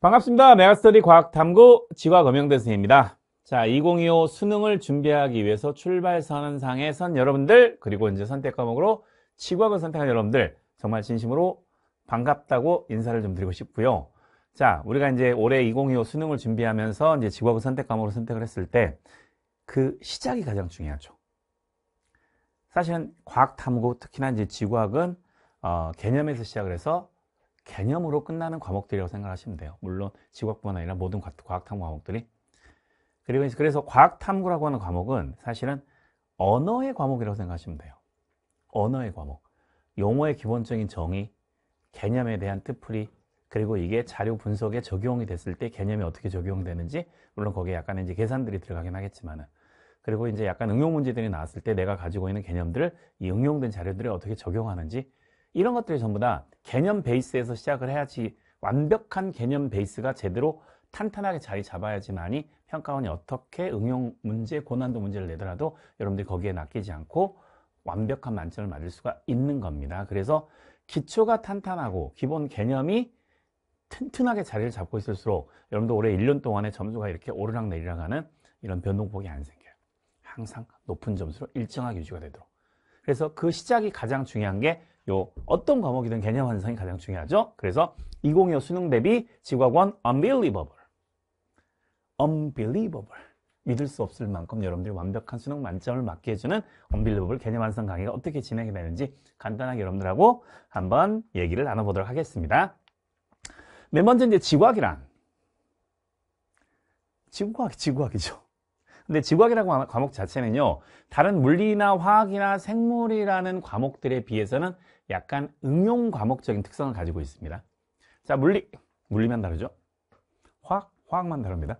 반갑습니다. 메가스터디 과학탐구 지과검영대 선생입니다. 자, 2025 수능을 준비하기 위해서 출발선상에 선 여러분들 그리고 이제 선택 과목으로 지과학을 선택한 여러분들 정말 진심으로 반갑다고 인사를 좀 드리고 싶고요. 자, 우리가 이제 올해 2025 수능을 준비하면서 이제 지과학을 선택 과목으로 선택을 했을 때 그 시작이 가장 중요하죠. 사실은 과학탐구 특히나 이제 지과학은 어, 개념에서 시작을 해서 개념으로 끝나는 과목들이라고 생각하시면 돼요. 물론 지구학뿐 아니라 모든 과학탐구 과목들이. 그리고 그래서 과학탐구라고 하는 과목은 사실은 언어의 과목이라고 생각하시면 돼요. 언어의 과목. 용어의 기본적인 정의, 개념에 대한 뜻풀이, 그리고 이게 자료 분석에 적용이 됐을 때 개념이 어떻게 적용되는지, 물론 거기에 약간 이제 계산들이 들어가긴 하겠지만 그리고 이제 약간 응용 문제들이 나왔을 때 내가 가지고 있는 개념들을 이 응용된 자료들을 어떻게 적용하는지 이런 것들이 전부 다 개념 베이스에서 시작을 해야지 완벽한 개념 베이스가 제대로 탄탄하게 자리 잡아야지만이 평가원이 어떻게 응용 문제, 고난도 문제를 내더라도 여러분들이 거기에 낚이지 않고 완벽한 만점을 맞을 수가 있는 겁니다. 그래서 기초가 탄탄하고 기본 개념이 튼튼하게 자리를 잡고 있을수록 여러분도 올해 1년 동안에 점수가 이렇게 오르락 내리락 하는 이런 변동폭이 안 생겨요. 항상 높은 점수로 일정하게 유지가 되도록. 그래서 그 시작이 가장 중요한 게요 어떤 과목이든 개념 완성이 가장 중요하죠. 그래서 2025 수능 대비 지과권 unbelievable. unbelievable. 믿을 수 없을 만큼 여러분들이 완벽한 수능 만점을 맞게 해주는 언빌리버블 개념 완성 강의가 어떻게 진행이 되는지 간단하게 여러분들하고 한번 얘기를 나눠보도록 하겠습니다. 맨 먼저 이제 지구학이란 지구과학, 지구학이죠. 근데 지구학이라고 하는 과목 자체는요, 다른 물리나 화학이나 생물이라는 과목들에 비해서는 약간 응용 과목적인 특성을 가지고 있습니다. 자, 물리, 물리만 다르죠? 화학, 화학만 다릅니다.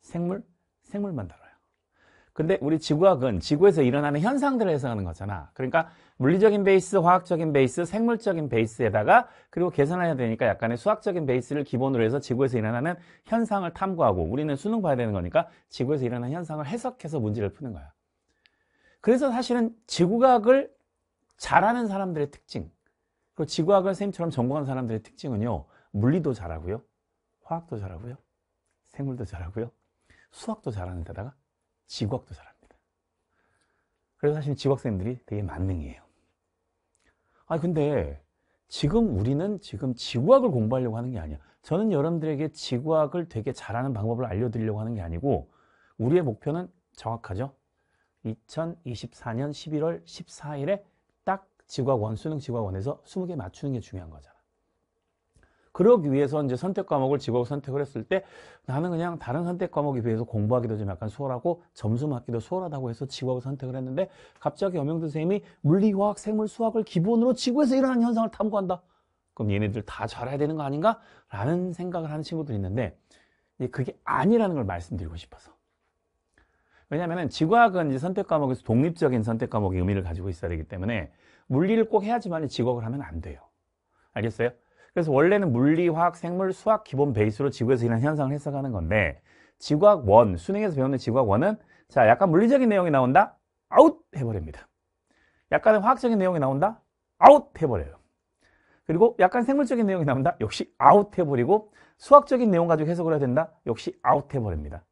생물, 생물만 다뤄요. 근데 우리 지구학은 지구에서 일어나는 현상들을 해석하는 거잖아. 그러니까 물리적인 베이스, 화학적인 베이스, 생물적인 베이스에다가 그리고 계산해야 되니까 약간의 수학적인 베이스를 기본으로 해서 지구에서 일어나는 현상을 탐구하고 우리는 수능 봐야 되는 거니까 지구에서 일어나는 현상을 해석해서 문제를 푸는 거야. 그래서 사실은 지구과학을 잘하는 사람들의 특징 그리고 지구학을 선생님처럼 전공한 사람들의 특징은요 물리도 잘하고요 화학도 잘하고요 생물도 잘하고요 수학도 잘하는 데다가 지구학도 잘합니다 그래서 사실 지구학 선생님들이 되게 만능이에요 아 근데 지금 우리는 지금 지구학을 공부하려고 하는 게 아니야 저는 여러분들에게 지구학을 되게 잘하는 방법을 알려드리려고 하는 게 아니고 우리의 목표는 정확하죠 2024년 11월 14일에 지구과 1, 수능 지구과1에서 20개 맞추는 게 중요한 거잖아. 그러기 위해서 이제 선택 과목을 지직학 선택을 했을 때 나는 그냥 다른 선택 과목에 비해서 공부하기도 좀 약간 수월하고 점수 맞기도 수월하다고 해서 지직학을 선택을 했는데 갑자기 엄영준 선생님이 물리, 화학, 생물, 수학을 기본으로 지구에서 일어나는 현상을 탐구한다. 그럼 얘네들 다 잘해야 되는 거 아닌가? 라는 생각을 하는 친구들이 있는데 그게 아니라는 걸 말씀드리고 싶어서 왜냐하면 지과학은 이제 선택 과목에서 독립적인 선택 과목의 의미를 가지고 있어야 되기 때문에 물리를 꼭 해야지만 직업을 하면 안 돼요. 알겠어요? 그래서 원래는 물리, 화학, 생물, 수학 기본 베이스로 지구에서 일어난 현상을 해석하는 건데 지구학 원 수능에서 배우는 지구학 원은자 약간 물리적인 내용이 나온다? 아웃! 해버립니다. 약간의 화학적인 내용이 나온다? 아웃! 해버려요. 그리고 약간 생물적인 내용이 나온다? 역시 아웃! 해버리고 수학적인 내용 가지고 해석을 해야 된다? 역시 아웃! 해버립니다.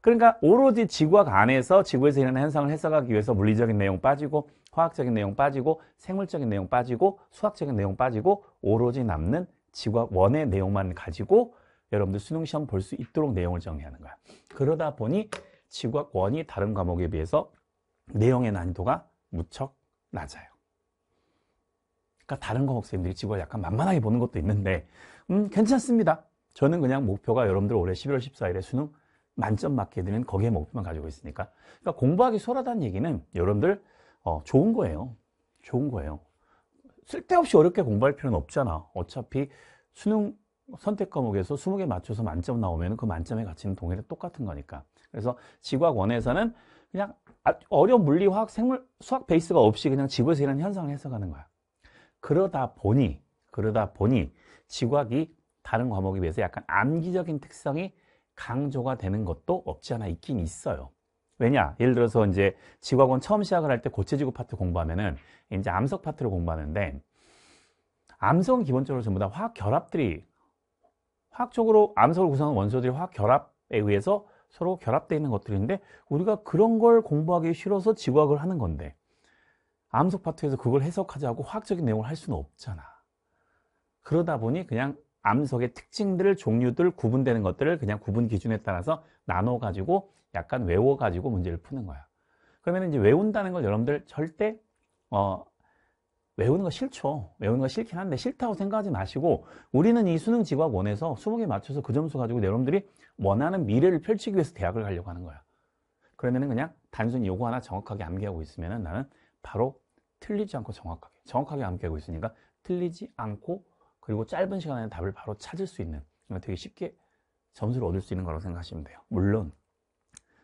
그러니까 오로지 지구학 안에서 지구에서 일어나는 현상을 해석하기 위해서 물리적인 내용 빠지고 화학적인 내용 빠지고 생물적인 내용 빠지고 수학적인 내용 빠지고 오로지 남는 지구학 원의 내용만 가지고 여러분들 수능시험 볼 수 있도록 내용을 정리하는 거야. 그러다 보니 지구학 원이 다른 과목에 비해서 내용의 난이도가 무척 낮아요. 그러니까 다른 과목 선생님들이 지구학 약간 만만하게 보는 것도 있는데 음 괜찮습니다. 저는 그냥 목표가 여러분들 올해 11월 14일에 수능 만점 맞게 되는 거기에 목표만 가지고 있으니까 그러니까 공부하기 수월하다는 얘기는 여러분들 어, 좋은 거예요. 좋은 거예요. 쓸데없이 어렵게 공부할 필요는 없잖아. 어차피 수능 선택 과목에서 20개 맞춰서 만점 나오면 그 만점의 가치는 동일해 똑같은 거니까. 그래서 지구학 원에서는 그냥 아, 어려운 물리, 화학, 생물, 수학 베이스가 없이 그냥 지구에서 일하는 현상을 해석하는 거야. 그러다 보니, 그러다 보니 지구학이 다른 과목에 비해서 약간 암기적인 특성이 강조가 되는 것도 없지 않아 있긴 있어요. 왜냐? 예를 들어서 이제 지구학원 처음 시작을 할 때 고체지구 파트 공부하면은 이제 암석 파트를 공부하는데 암석은 기본적으로 전부 다 화학 결합들이 화학적으로 암석을 구성한 원소들이 화학 결합에 의해서 서로 결합되어 있는 것들인데 우리가 그런 걸 공부하기 싫어서 지구학을 하는 건데 암석 파트에서 그걸 해석하자고 화학적인 내용을 할 수는 없잖아. 그러다 보니 그냥 암석의 특징들, 종류들, 구분되는 것들을 그냥 구분 기준에 따라서 나눠 가지고 약간 외워가지고 문제를 푸는 거야. 그러면 이제 외운다는 걸 여러분들 절대 어, 외우는 거 싫죠. 외우는 거 싫긴 한데 싫다고 생각하지 마시고 우리는 이 수능 지각 원에서 수목에 맞춰서 그 점수 가지고 여러분들이 원하는 미래를 펼치기 위해서 대학을 가려고 하는 거야. 그러면은 그냥 단순히 요거 하나 정확하게 암기하고 있으면은 나는 바로 틀리지 않고 정확하게 정확하게 암기하고 있으니까 틀리지 않고 그리고 짧은 시간 안에 답을 바로 찾을 수 있는 되게 쉽게 점수를 얻을 수 있는 거라고 생각하시면 돼요. 물론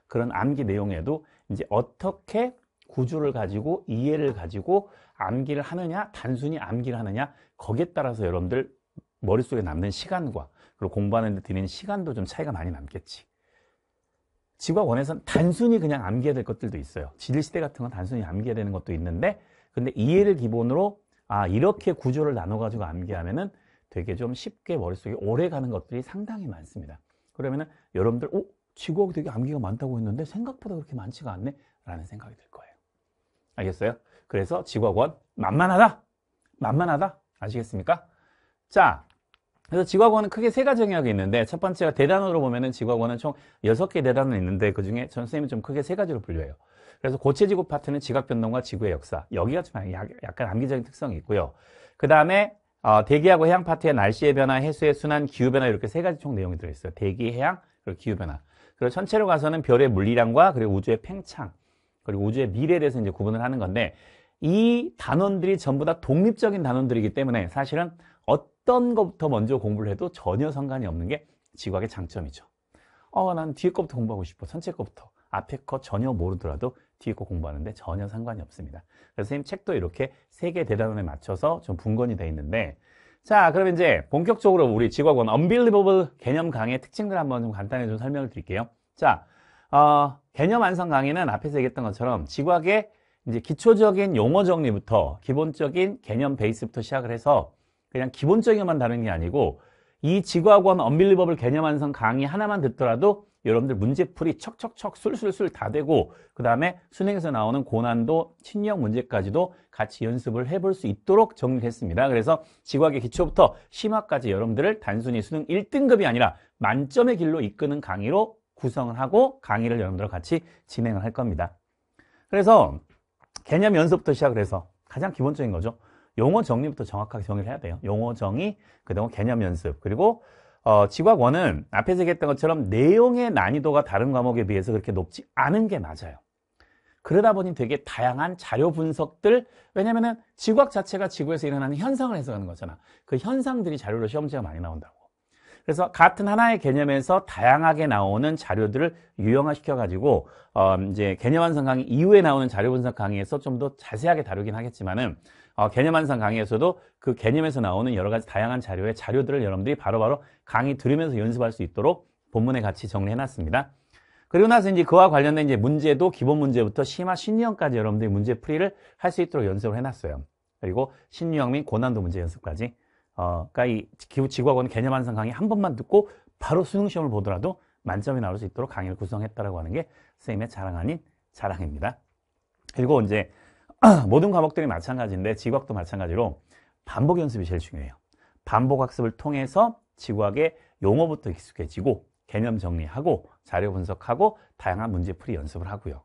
그런 암기 내용에도 이제 어떻게 구조를 가지고 이해를 가지고 암기를 하느냐 단순히 암기를 하느냐 거기에 따라서 여러분들 머릿속에 남는 시간과 그리고 공부하는 데 드리는 시간도 좀 차이가 많이 남겠지 지과 원에서는 단순히 그냥 암기해야 될 것들도 있어요 지질시대 같은 건 단순히 암기해야 되는 것도 있는데 근데 이해를 기본으로 아 이렇게 구조를 나눠 가지고 암기하면은 되게 좀 쉽게 머릿속에 오래 가는 것들이 상당히 많습니다 그러면은 여러분들 오 지구하고 되게 암기가 많다고 했는데 생각보다 그렇게 많지가 않네 라는 생각이 들 거예요 알겠어요? 그래서 지구학원 만만하다 만만하다 아시겠습니까? 자 그래서 지구학원은 크게 세 가지 영역이 있는데 첫 번째가 대단으로 보면 은 지구학원은 총 6개 대단은 있는데 그중에 전 선생님이 좀 크게 세 가지로 분류해요 그래서 고체 지구 파트는 지각 변동과 지구의 역사 여기가 좀 약간 암기적인 특성이 있고요 그 다음에 어, 대기하고 해양 파트의 날씨의 변화, 해수의 순환, 기후변화 이렇게 세 가지 총 내용이 들어있어요 대기, 해양, 그리고 기후변화 그리고 천체로 가서는 별의 물리량과 그리고 우주의 팽창 그리고 우주의 미래에 대해서 이제 구분을 하는 건데 이 단원들이 전부 다 독립적인 단원들이기 때문에 사실은 어떤 것부터 먼저 공부를 해도 전혀 상관이 없는 게 지구학의 장점이죠. 어, 난 뒤에 것부터 공부하고 싶어. 천체 것부터. 앞에 것 전혀 모르더라도 뒤에 것 공부하는데 전혀 상관이 없습니다. 그래서 선생님 책도 이렇게 세 개 대단원에 맞춰서 좀 분건이 돼 있는데 자, 그럼 이제 본격적으로 우리 직업원 Unbelievable 개념 강의 특징들 한번 좀 간단히 좀 설명을 드릴게요. 자, 어, 개념 완성 강의는 앞에서 얘기했던 것처럼 지각의 이제 기초적인 용어 정리부터 기본적인 개념 베이스부터 시작을 해서 그냥 기본적인 것만 다는게 아니고 이 지구학원 언빌리버블 개념 완성 강의 하나만 듣더라도 여러분들 문제풀이 척척척 술술술 다 되고 그 다음에 수능에서 나오는 고난도 친력 문제까지도 같이 연습을 해볼 수 있도록 정리를 했습니다. 그래서 지구학의 기초부터 심화까지 여러분들을 단순히 수능 1등급이 아니라 만점의 길로 이끄는 강의로 구성을 하고 강의를 여러분들과 같이 진행을 할 겁니다. 그래서 개념 연습부터 시작을 해서 가장 기본적인 거죠. 용어 정리부터 정확하게 정의를 해야 돼요. 용어 정의, 그다음 개념 연습, 그리고 어, 지학원은 앞에서 얘기했던 것처럼 내용의 난이도가 다른 과목에 비해서 그렇게 높지 않은 게 맞아요. 그러다 보니 되게 다양한 자료 분석들 왜냐면지지학 자체가 지구에서 일어나는 현상을 해석하는 거잖아. 그 현상들이 자료로 시험지가 많이 나온다고. 그래서 같은 하나의 개념에서 다양하게 나오는 자료들을 유형화시켜 가지고 어, 이제 개념 완성 강의 이후에 나오는 자료 분석 강의에서 좀 더 자세하게 다루긴 하겠지만은 어, 개념 완성 강의에서도 그 개념에서 나오는 여러 가지 다양한 자료의 자료들을 여러분들이 바로바로 바로 강의 들으면서 연습할 수 있도록 본문에 같이 정리해놨습니다. 그리고 나서 이제 그와 관련된 이제 문제도 기본 문제부터 심화 신유형까지 여러분들이 문제 풀이를 할 수 있도록 연습을 해놨어요. 그리고 신유형 및 고난도 문제 연습까지. 어, 그러니까 이 기후 지구학원 개념 완성 강의 한 번만 듣고 바로 수능 시험을 보더라도 만점이 나올 수 있도록 강의를 구성했다라고 하는 게 선생님의 자랑 아닌 자랑입니다. 그리고 이제 모든 과목들이 마찬가지인데 지구학도 마찬가지로 반복 연습이 제일 중요해요. 반복 학습을 통해서 지구학의 용어부터 익숙해지고 개념 정리하고 자료 분석하고 다양한 문제풀이 연습을 하고요.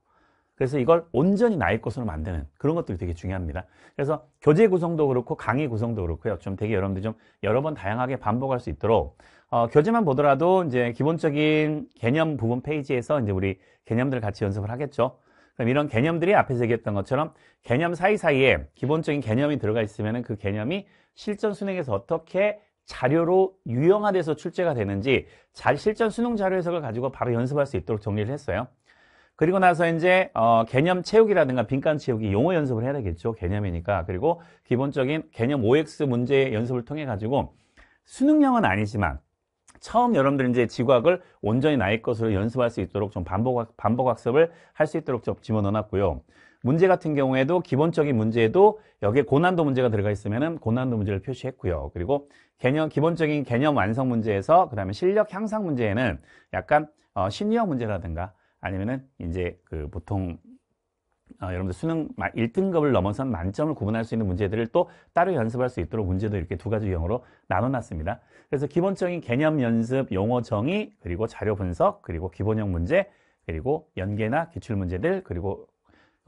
그래서 이걸 온전히 나의 것으로 만드는 그런 것들이 되게 중요합니다. 그래서 교재 구성도 그렇고 강의 구성도 그렇고요. 좀 되게 여러분들 좀 여러 번 다양하게 반복할 수 있도록 어, 교재만 보더라도 이제 기본적인 개념 부분 페이지에서 이제 우리 개념들을 같이 연습을 하겠죠. 그럼 이런 개념들이 앞에서 얘기했던 것처럼 개념 사이사이에 기본적인 개념이 들어가 있으면 그 개념이 실전 수능에서 어떻게 자료로 유형화돼서 출제가 되는지 잘 실전 수능 자료 해석을 가지고 바로 연습할 수 있도록 정리를 했어요. 그리고 나서 이제 어, 개념 채우기라든가 빈칸 채우기 용어 연습을 해야 되겠죠. 개념이니까. 그리고 기본적인 개념 OX 문제 연습을 통해 가지고 수능형은 아니지만 처음 여러분들 이제 지각을 온전히 나의 것으로 연습할 수 있도록 좀 반복 반복 학습을 할 수 있도록 좀 집어넣어놨고요. 문제 같은 경우에도 기본적인 문제에도 여기에 고난도 문제가 들어가 있으면 고난도 문제를 표시했고요. 그리고 개념 기본적인 개념 완성 문제에서 그 다음에 실력 향상 문제에는 약간 어, 심리학 문제라든가 아니면은 이제 그 보통 어, 여러분들 수능 1등급을 넘어선 만점을 구분할 수 있는 문제들을 또 따로 연습할 수 있도록 문제도 이렇게 두 가지 유형으로 나눠놨습니다. 그래서 기본적인 개념 연습, 용어 정의, 그리고 자료 분석, 그리고 기본형 문제, 그리고 연계나 기출 문제들, 그리고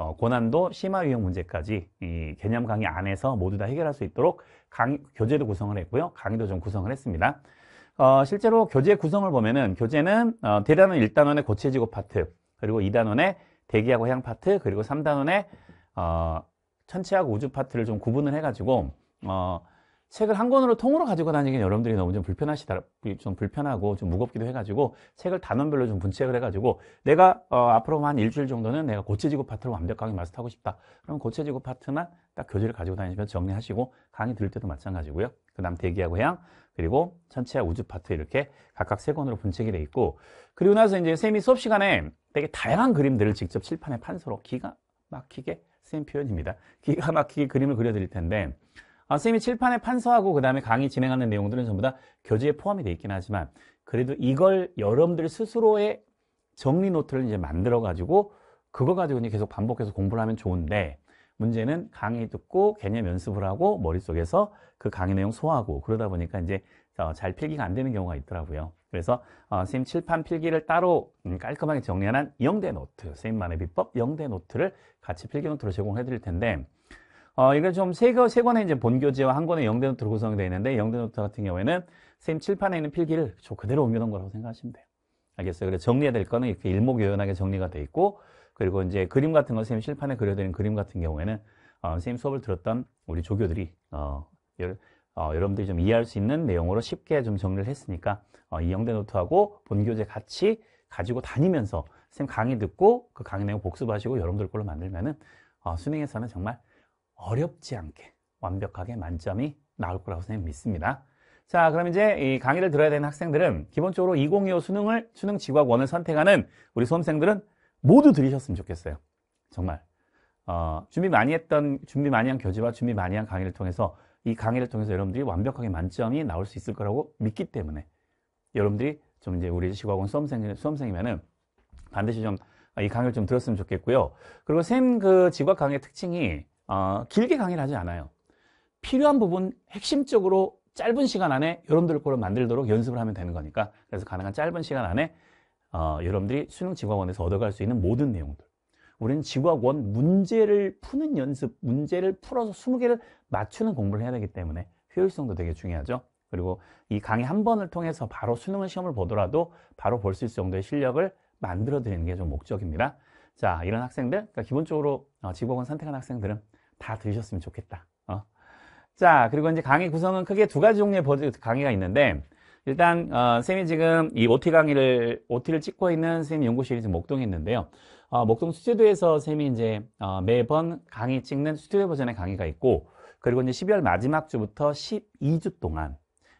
어, 고난도 심화 위험 문제까지 이 개념 강의 안에서 모두 다 해결할 수 있도록 강의, 교재도 구성을 했고요. 강의도 좀 구성을 했습니다. 어, 실제로 교재 구성을 보면은 교재는 어, 대단원 1단원의 고체지구 파트, 그리고 2단원의 대기하고 해양 파트, 그리고 3단원의 어, 천체하고 우주 파트를 좀 구분을 해가지고 어, 책을 한 권으로 통으로 가지고 다니기는 여러분들이 너무 좀 불편하시다, 좀 불편하고 좀 무겁기도 해가지고 책을 단원별로 좀 분책을 해가지고 내가 어, 앞으로 한 일주일 정도는 내가 고체지구 파트를 완벽하게 마스터하고 싶다. 그럼 고체지구 파트나 딱 교재를 가지고 다니시면 정리하시고 강의 들을 때도 마찬가지고요. 그 다음 대기하고 해양 그리고 천체와 우주 파트 이렇게 각각 세 권으로 분책이 돼 있고 그리고 나서 이제 쌤이 수업 시간에 되게 다양한 그림들을 직접 칠판에 판서로 기가 막히게 쌤 표현입니다. 기가 막히게 그림을 그려드릴 텐데. 아, 선생님이 칠판에 판서하고 그 다음에 강의 진행하는 내용들은 전부 다 교재에 포함이 되어 있긴 하지만 그래도 이걸 여러분들 스스로의 정리 노트를 이제 만들어 가지고 그거 가지고 이제 계속 반복해서 공부를 하면 좋은데 문제는 강의 듣고 개념 연습을 하고 머릿속에서 그 강의 내용 소화하고 그러다 보니까 이제 어, 잘 필기가 안 되는 경우가 있더라고요. 그래서 어, 선생님 칠판 필기를 따로 음, 깔끔하게 정리한 영대 노트, 선생님만의 비법 영대 노트를 같이 필기 노트로 제공해 드릴 텐데 어, 이건 좀세 권의 이제 본교재와 한 권의 영대노트로 구성 되어 있는데 영대노트 같은 경우에는 선생님 칠판에 있는 필기를 저 그대로 옮겨놓은 거라고 생각하시면 돼요. 알겠어요? 그래서 정리해야 될 거는 이렇게 일목요연하게 정리가 돼 있고 그리고 이제 그림 같은 거 선생님 실판에 그려드린 그림 같은 경우에는 어, 선생님 수업을 들었던 우리 조교들이 어, 여, 어, 여러분들이 좀 이해할 수 있는 내용으로 쉽게 좀 정리를 했으니까 어, 이 영대 노트하고 본교재 같이 가지고 다니면서 선생님 강의 듣고 그 강의 내용 복습하시고 여러분들 걸로 만들면은 어, 수능에서는 정말 어렵지 않게 완벽하게 만점이 나올 거라고 선생님 믿습니다. 자, 그럼 이제 이 강의를 들어야 되는 학생들은 기본적으로 2025 수능을 수능 지각 원을 선택하는 우리 수험생들은 모두 들으셨으면 좋겠어요. 정말 어, 준비 많이 했던 준비 많이 한 교재와 준비 많이 한 강의를 통해서 이 강의를 통해서 여러분들이 완벽하게 만점이 나올 수 있을 거라고 믿기 때문에 여러분들이 좀 이제 우리 지각원 수험생 수험생이면은 반드시 좀 이 강의를 좀 들었으면 좋겠고요. 그리고 샘그 지각 강의 특징이 어, 길게 강의를 하지 않아요. 필요한 부분 핵심적으로 짧은 시간 안에 여러분들 거를 만들도록 연습을 하면 되는 거니까 그래서 가능한 짧은 시간 안에 어, 여러분들이 수능 지구학원에서 얻어갈 수 있는 모든 내용들 우리는 지구학원 문제를 푸는 연습 문제를 풀어서 20개를 맞추는 공부를 해야 되기 때문에 효율성도 되게 중요하죠 그리고 이 강의 한 번을 통해서 바로 수능을 시험을 보더라도 바로 볼 수 있을 정도의 실력을 만들어 드리는 게 좀 목적입니다 자 이런 학생들 그러니까 기본적으로 지구학원 어, 선택한 학생들은 다 들으셨으면 좋겠다. 어? 자, 그리고 이제 강의 구성은 크게 두 가지 종류의 버드 강의가 있는데 일단 어, 쌤이 지금 이 OT 강의를 OT를 찍고 있는 쌤 연구실이 지금 목동에 있는데요. 어, 목동 스튜디오에서 쌤이 이제 어, 매번 강의 찍는 스튜디오 버전의 강의가 있고 그리고 이제 12월 마지막 주부터 12주 동안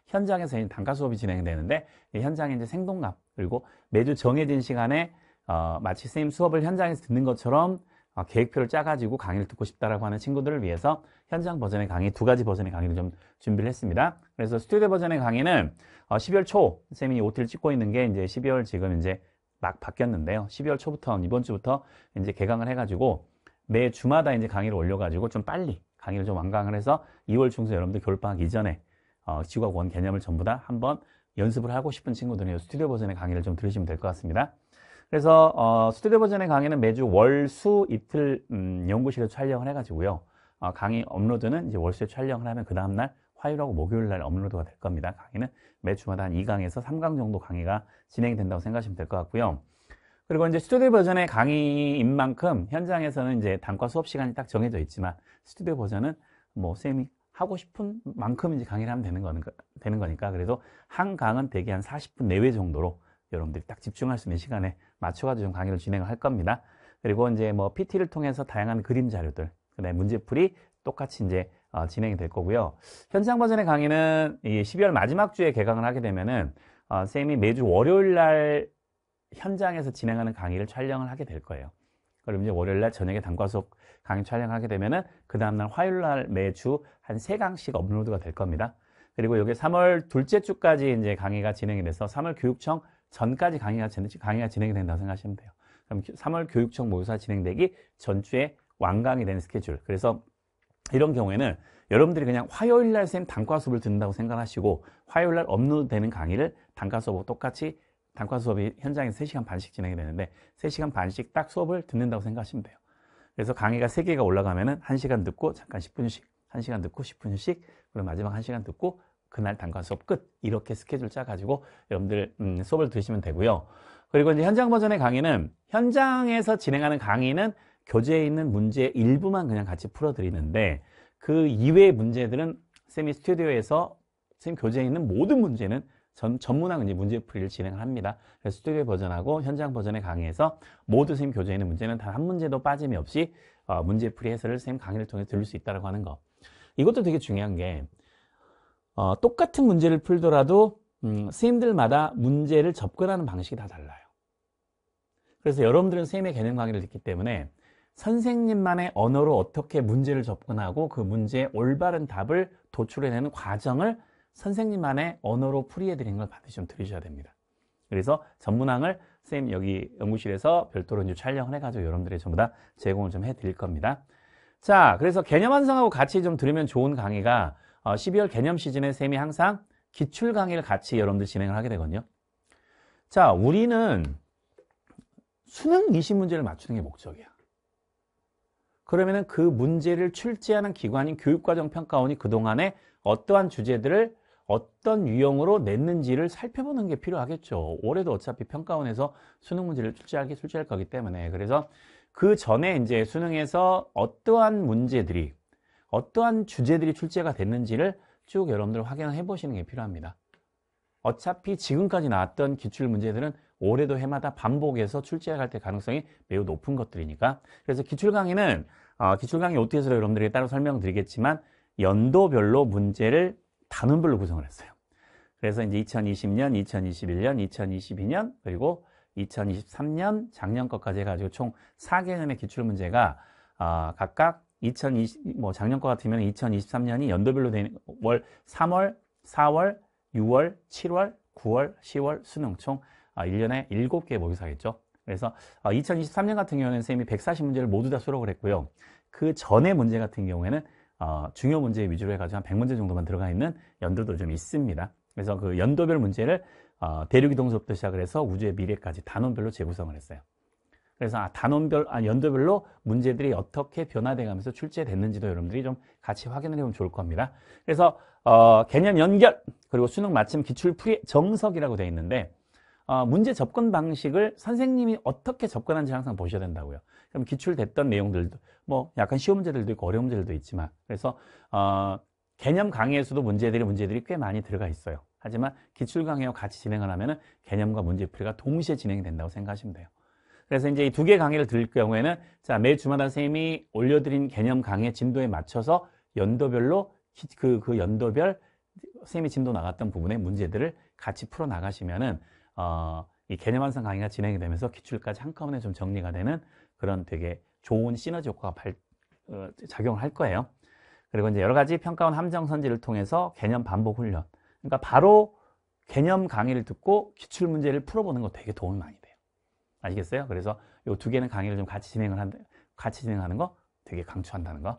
현장에서 이제 단가 수업이 진행되는데 현장에 이제 생동감 그리고 매주 정해진 시간에 어, 마치 쌤 수업을 현장에서 듣는 것처럼 아, 계획표를 짜가지고 강의를 듣고 싶다라고 하는 친구들을 위해서 현장 버전의 강의 두 가지 버전의 강의를 좀 준비를 했습니다. 그래서 스튜디오 버전의 강의는 12월 어, 초쌤이오 t 를 찍고 있는 게 이제 12월 지금 이제 막 바뀌었는데요. 12월 초부터 이번 주부터 이제 개강을 해가지고 매 주마다 이제 강의를 올려가지고 좀 빨리 강의를 좀 완강을 해서 2월 중순 여러분들 겨울방학 이전에 지구과학원 어, 개념을 전부 다 한번 연습을 하고 싶은 친구들은 스튜디오 버전의 강의를 좀 들으시면 될 것 같습니다. 그래서 어, 스튜디오 버전의 강의는 매주 월, 수, 이틀 음, 연구실에서 촬영을 해가지고요. 어, 강의 업로드는 이제 월수에 촬영을 하면 그 다음날 화요일하고 목요일날 업로드가 될 겁니다. 강의는 매주마다 한 2강에서 3강 정도 강의가 진행이 된다고 생각하시면 될 것 같고요. 그리고 이제 스튜디오 버전의 강의인 만큼 현장에서는 이제 단과 수업 시간이 딱 정해져 있지만 스튜디오 버전은 뭐 쌤이 하고 싶은 만큼 이제 강의를 하면 되는, 거 되는 거니까 그래도 한 강은 대개 한 40분 내외 정도로 여러분들이 딱 집중할 수 있는 시간에 맞춰가지고 좀 강의를 진행을 할 겁니다. 그리고 이제 뭐 PT를 통해서 다양한 그림 자료들, 그다음에 문제풀이 똑같이 이제 어, 진행이 될 거고요. 현장 버전의 강의는 이 12월 마지막 주에 개강을 하게 되면은 어, 쌤이 매주 월요일 날 현장에서 진행하는 강의를 촬영을 하게 될 거예요. 그럼 이제 월요일 날 저녁에 단과 수 강의 촬영하게 되면은 그 다음날 화요일 날 매주 한3강씩 업로드가 될 겁니다. 그리고 이게 3월 둘째 주까지 이제 강의가 진행이 돼서 3월 교육청 전까지 강의가 되는지 강의가 진행이 된다고 생각하시면 돼요. 그럼 3월 교육청 모의사 진행되기 전주에 완강이 되는 스케줄. 그래서 이런 경우에는 여러분들이 그냥 화요일 날 쌤 단과 수업을 듣는다고 생각하시고 화요일 날 업로드되는 강의를 단과 수업하고 똑같이 단과 수업이 현장에서 3시간 반씩 진행이 되는데 3시간 반씩 딱 수업을 듣는다고 생각하시면 돼요. 그래서 강의가 3개가 올라가면은 1시간 듣고 잠깐 10분씩, 1시간 듣고 10분씩, 그리고 마지막 1시간 듣고 그날 단과 수업 끝 이렇게 스케줄 짜가지고 여러분들 음, 수업을 들으시면 되고요. 그리고 이제 현장 버전의 강의는 현장에서 진행하는 강의는 교재에 있는 문제 일부만 그냥 같이 풀어드리는데 그 이외의 문제들은 쌤이 스튜디오에서 쌤 교재에 있는 모든 문제는 전, 전문학 이제 문제풀이를 진행합니다. 그래서 스튜디오 버전하고 현장 버전의 강의에서 모두 쌤 교재에 있는 문제는 단 한 문제도 빠짐이 없이 어, 문제풀이 해설을 쌤 강의를 통해 들을 수 있다고 하는 거. 이것도 되게 중요한 게 어, 똑같은 문제를 풀더라도 음, 선생님들마다 문제를 접근하는 방식이 다 달라요. 그래서 여러분들은 선생님의 개념 강의를 듣기 때문에 선생님만의 언어로 어떻게 문제를 접근하고 그 문제의 올바른 답을 도출해내는 과정을 선생님만의 언어로 풀이해드리는 걸 반드시 좀 들으셔야 됩니다. 그래서 전문항을 선생님 여기 연구실에서 별도로 이제 촬영을 해가지고 여러분들이 전부 다 제공을 좀 해드릴 겁니다. 자, 그래서 개념 완성하고 같이 좀 들으면 좋은 강의가 12월 어, 개념 시즌의 쌤이 항상 기출 강의를 같이 여러분들 진행을 하게 되거든요. 자, 우리는 수능 20문제를 맞추는 게 목적이야. 그러면 그 문제를 출제하는 기관인 교육과정평가원이 그동안에 어떠한 주제들을 어떤 유형으로 냈는지를 살펴보는 게 필요하겠죠. 올해도 어차피 평가원에서 수능 문제를 출제하게 출제할 거기 때문에 그래서 그 전에 이제 수능에서 어떠한 문제들이 어떠한 주제들이 출제가 됐는지를 쭉 여러분들 확인해 보시는 게 필요합니다. 어차피 지금까지 나왔던 기출 문제들은 올해도 해마다 반복해서 출제할 때 가능성이 매우 높은 것들이니까 그래서 기출 강의는 어, 기출 강의 OT에서 여러분들에게 따로 설명드리겠지만 연도별로 문제를 단원별로 구성을 했어요. 그래서 이제 2020년, 2021년, 2022년 그리고 2023년 작년 것까지 해가지고 총 4개년의 기출 문제가 어, 각각 2020, 뭐 작년 과 같으면 2023년이 연도별로 되는 월 3월, 4월, 6월, 7월, 9월, 10월 수능 총 1년에 아, 7개 모의사겠죠. 그래서 2023년 아, 같은 경우에는 선생님이 140문제를 모두 다 수록을 했고요. 그 전에 문제 같은 경우에는 아, 중요 문제 위주로 해가지고 한 100문제 정도만 들어가 있는 연도도 좀 있습니다. 그래서 그 연도별 문제를 대륙이동 수업부터 시작을 해서 우주의 미래까지 단원별로 재구성을 했어요. 그래서 아, 단원별, 아, 연도별로 문제들이 어떻게 변화돼가면서 출제됐는지도 여러분들이 좀 같이 확인을 해보면 좋을 겁니다. 그래서 어, 개념 연결 그리고 수능 마침 기출풀이 정석이라고 되어 있는데 어, 문제 접근 방식을 선생님이 어떻게 접근하는지 항상 보셔야 된다고요. 그럼 기출됐던 내용들도 뭐 약간 쉬운 문제들도 있고 어려운 문제들도 있지만 그래서 어, 개념 강의에서도 문제들이 문제들이 꽤 많이 들어가 있어요. 하지만 기출 강의와 같이 진행을 하면 개념과 문제풀이가 동시에 진행된다고 이 생각하시면 돼요. 그래서 이제 이 두 개 강의를 들을 경우에는 자, 매 주마다 선생님이 올려드린 개념 강의 진도에 맞춰서 연도별로 그, 그 연도별 선생님이 진도 나갔던 부분의 문제들을 같이 풀어 나가시면은 어, 이 개념 완성 강의가 진행이 되면서 기출까지 한꺼번에 좀 정리가 되는 그런 되게 좋은 시너지 효과가 발, 어, 작용을 할 거예요. 그리고 이제 여러 가지 평가원 함정 선지를 통해서 개념 반복 훈련. 그러니까 바로 개념 강의를 듣고 기출 문제를 풀어보는 거 되게 도움이 많이 돼요. 아시겠어요? 그래서 이 두 개는 강의를 좀 같이 진행을 한, 같이 진행하는 거 되게 강추한다는 거.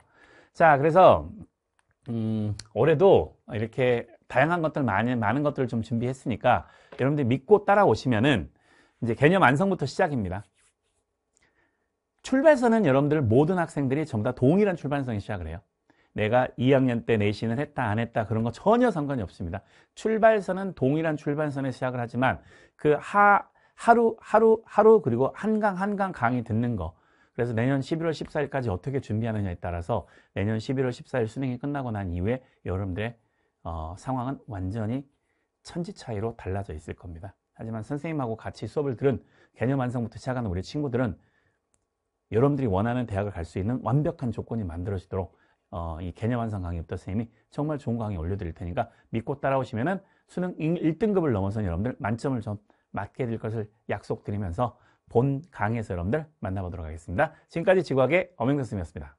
자, 그래서 음, 올해도 이렇게 다양한 것들 많이 많은 것들을 좀 준비했으니까 여러분들 믿고 따라오시면은 이제 개념 완성부터 시작입니다. 출발선은 여러분들 모든 학생들이 전부 다 동일한 출발선이 시작을 해요. 내가 2학년 때 내신을 했다 안 했다 그런 거 전혀 상관이 없습니다. 출발선은 동일한 출발선에 시작을 하지만 그하 하루 하루 하루 그리고 한강 한강 강의 듣는 거 그래서 내년 11월 14일까지 어떻게 준비하느냐에 따라서 내년 11월 14일 수능이 끝나고 난 이후에 여러분들의 어, 상황은 완전히 천지 차이로 달라져 있을 겁니다. 하지만 선생님하고 같이 수업을 들은 개념 완성부터 시작하는 우리 친구들은 여러분들이 원하는 대학을 갈 수 있는 완벽한 조건이 만들어지도록 어, 이 개념 완성 강의부터 선생님이 정말 좋은 강의 올려드릴 테니까 믿고 따라오시면 은 수능 1등급을 넘어서 여러분들 만점을 좀 맞게될 것을 약속드리면서 본 강의에서 여러분들 만나보도록 하겠습니다. 지금까지 지구학의 엄영선생님이었습니다.